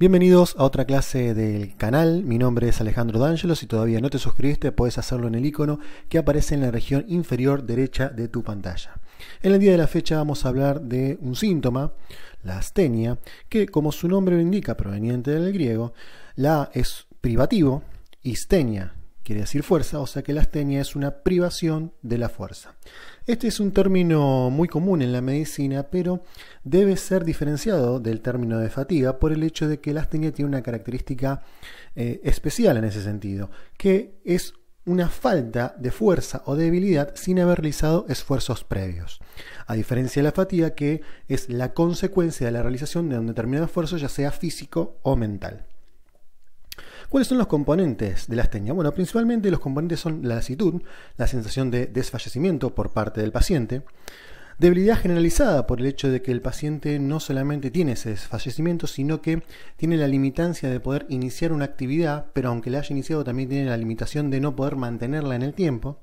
Bienvenidos a otra clase del canal, mi nombre es Alejandro D'Angelo, si todavía no te suscribiste puedes hacerlo en el icono que aparece en la región inferior derecha de tu pantalla. En el día de la fecha vamos a hablar de un síntoma, la astenia, que como su nombre lo indica, proveniente del griego, la es privativo, istenia quiere decir fuerza, o sea que la astenia es una privación de la fuerza. Este es un término muy común en la medicina, pero debe ser diferenciado del término de fatiga por el hecho de que la astenia tiene una característica eh, especial en ese sentido, que es una falta de fuerza o debilidad sin haber realizado esfuerzos previos. A diferencia de la fatiga, que es la consecuencia de la realización de un determinado esfuerzo, ya sea físico o mental. ¿Cuáles son los componentes de la astenia? Bueno, principalmente los componentes son la lasitud, la sensación de desfallecimiento por parte del paciente, debilidad generalizada por el hecho de que el paciente no solamente tiene ese desfallecimiento, sino que tiene la limitancia de poder iniciar una actividad, pero aunque la haya iniciado también tiene la limitación de no poder mantenerla en el tiempo.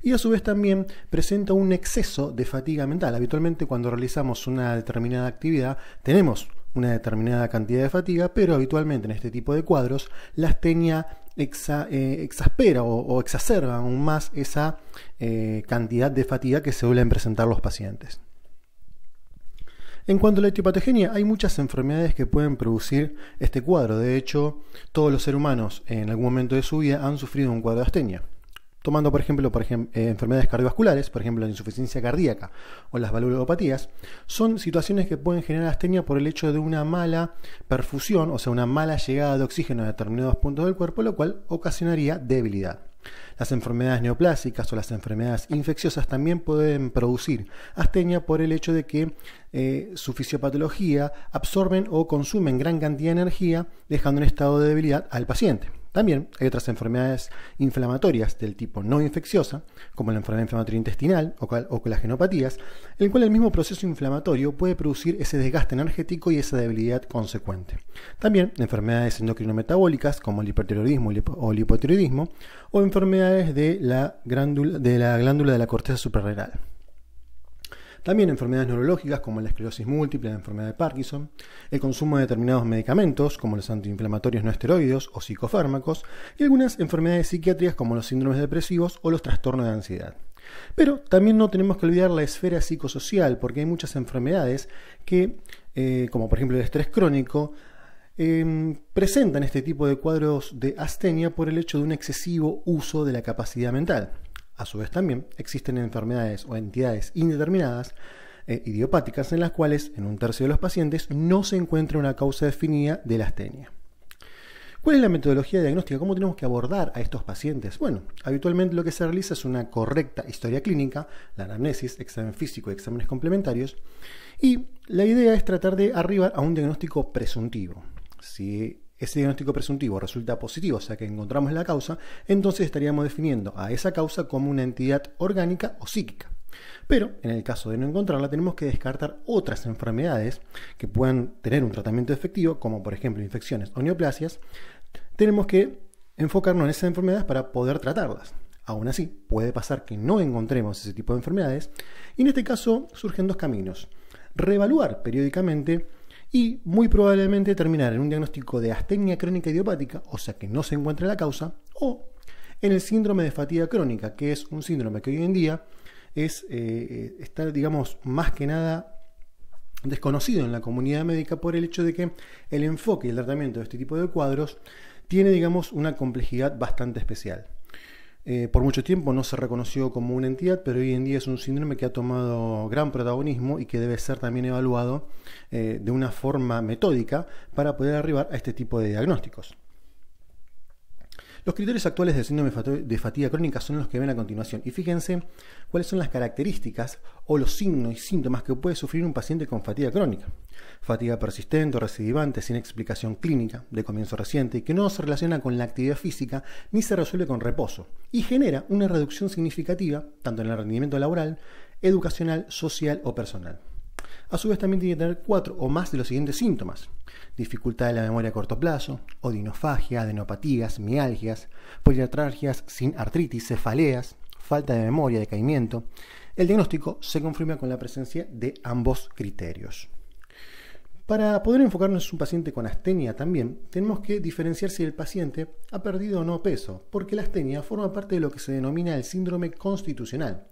Y a su vez también presenta un exceso de fatiga mental. Habitualmente cuando realizamos una determinada actividad tenemos una determinada cantidad de fatiga, pero habitualmente en este tipo de cuadros la astenia eh, exaspera o, exacerba aún más esa eh, cantidad de fatiga que se suelen presentar los pacientes. En cuanto a la etiopatogenia, hay muchas enfermedades que pueden producir este cuadro. De hecho, todos los seres humanos en algún momento de su vida han sufrido un cuadro de astenia tomando, por ejemplo, eh, enfermedades cardiovasculares, por ejemplo, la insuficiencia cardíaca o las valvulopatías, son situaciones que pueden generar astenia por el hecho de una mala perfusión, o sea, una mala llegada de oxígeno a determinados puntos del cuerpo, lo cual ocasionaría debilidad. Las enfermedades neoplásicas o las enfermedades infecciosas también pueden producir astenia por el hecho de que eh, su fisiopatología absorben o consumen gran cantidad de energía, dejando en estado de debilidad al paciente. También hay otras enfermedades inflamatorias del tipo no infecciosa, como la enfermedad inflamatoria intestinal o colagenopatías, en el cual el mismo proceso inflamatorio puede producir ese desgaste energético y esa debilidad consecuente. También enfermedades endocrinometabólicas como el hipertiroidismo o el hipotiroidismo o enfermedades de la, glándula de la corteza suprarrenal. También enfermedades neurológicas como la esclerosis múltiple, la enfermedad de Parkinson, el consumo de determinados medicamentos como los antiinflamatorios no esteroides o psicofármacos y algunas enfermedades psiquiátricas como los síndromes depresivos o los trastornos de ansiedad. Pero también no tenemos que olvidar la esfera psicosocial porque hay muchas enfermedades que, eh, como por ejemplo el estrés crónico, em, presentan este tipo de cuadros de astenia por el hecho de un excesivo uso de la capacidad mental. A su vez también existen enfermedades o entidades indeterminadas eh, idiopáticas en las cuales en un tercio de los pacientes no se encuentra una causa definida de la astenia. ¿Cuál es la metodología de diagnóstica? ¿Cómo tenemos que abordar a estos pacientes? Bueno, habitualmente lo que se realiza es una correcta historia clínica, la anamnesis, examen físico y exámenes complementarios, y la idea es tratar de arribar a un diagnóstico presuntivo. Si ese diagnóstico presuntivo resulta positivo, o sea que encontramos la causa, entonces estaríamos definiendo a esa causa como una entidad orgánica o psíquica. Pero en el caso de no encontrarla, tenemos que descartar otras enfermedades que puedan tener un tratamiento efectivo, como por ejemplo infecciones o neoplasias. Tenemos que enfocarnos en esas enfermedades para poder tratarlas. Aún así, puede pasar que no encontremos ese tipo de enfermedades y en este caso surgen dos caminos. Reevaluar periódicamente y muy probablemente terminar en un diagnóstico de astenia crónica idiopática, o sea que no se encuentra la causa, o en el síndrome de fatiga crónica, que es un síndrome que hoy en día es, eh, digamos, más que nada desconocido en la comunidad médica por el hecho de que el enfoque y el tratamiento de este tipo de cuadros tiene, digamos, una complejidad bastante especial. Eh, por mucho tiempo no se reconoció como una entidad, pero hoy en día es un síndrome que ha tomado gran protagonismo y que debe ser también evaluado eh, de una forma metódica para poder arribar a este tipo de diagnósticos. Los criterios actuales del síndrome de fatiga crónica son los que ven a continuación y fíjense cuáles son las características o los signos y síntomas que puede sufrir un paciente con fatiga crónica. Fatiga persistente o recidivante sin explicación clínica de comienzo reciente y que no se relaciona con la actividad física ni se resuelve con reposo y genera una reducción significativa tanto en el rendimiento laboral, educacional, social o personal. A su vez también tiene que tener cuatro o más de los siguientes síntomas. Dificultad de la memoria a corto plazo, odinofagia, adenopatías, mialgias, poliartralgias sin artritis, cefaleas, falta de memoria, decaimiento. El diagnóstico se confirma con la presencia de ambos criterios. Para poder enfocarnos en un paciente con astenia también, tenemos que diferenciar si el paciente ha perdido o no peso, porque la astenia forma parte de lo que se denomina el síndrome constitucional.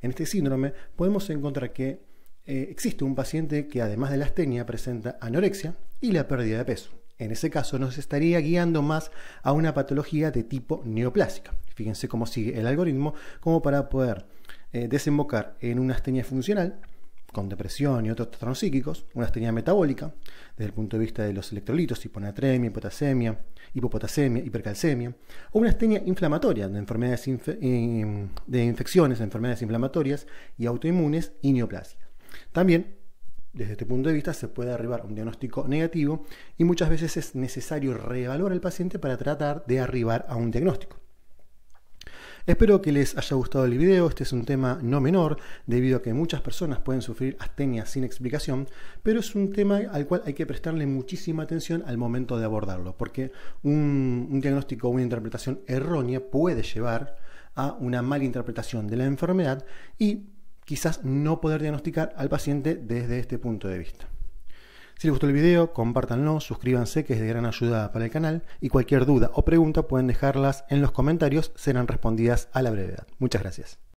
En este síndrome podemos encontrar que eh, existe un paciente que además de la astenia presenta anorexia y la pérdida de peso. En ese caso nos estaría guiando más a una patología de tipo neoplásica. Fíjense cómo sigue el algoritmo como para poder eh, desembocar en una astenia funcional con depresión y otros trastornos psíquicos, una astenia metabólica, desde el punto de vista de los electrolitos, hiponatremia, hipotasemia, hipopotasemia, hipercalcemia, o una astenia inflamatoria de enfermedades eh, de infecciones, enfermedades inflamatorias y autoinmunes y neoplasia. También, desde este punto de vista, se puede arribar a un diagnóstico negativo y muchas veces es necesario reevaluar al paciente para tratar de arribar a un diagnóstico. Espero que les haya gustado el video, este es un tema no menor, debido a que muchas personas pueden sufrir astenia sin explicación, pero es un tema al cual hay que prestarle muchísima atención al momento de abordarlo, porque un, un diagnóstico o una interpretación errónea puede llevar a una mala interpretación de la enfermedad y quizás no poder diagnosticar al paciente desde este punto de vista. Si les gustó el video, compártanlo, suscríbanse que es de gran ayuda para el canal y cualquier duda o pregunta pueden dejarlas en los comentarios, serán respondidas a la brevedad. Muchas gracias.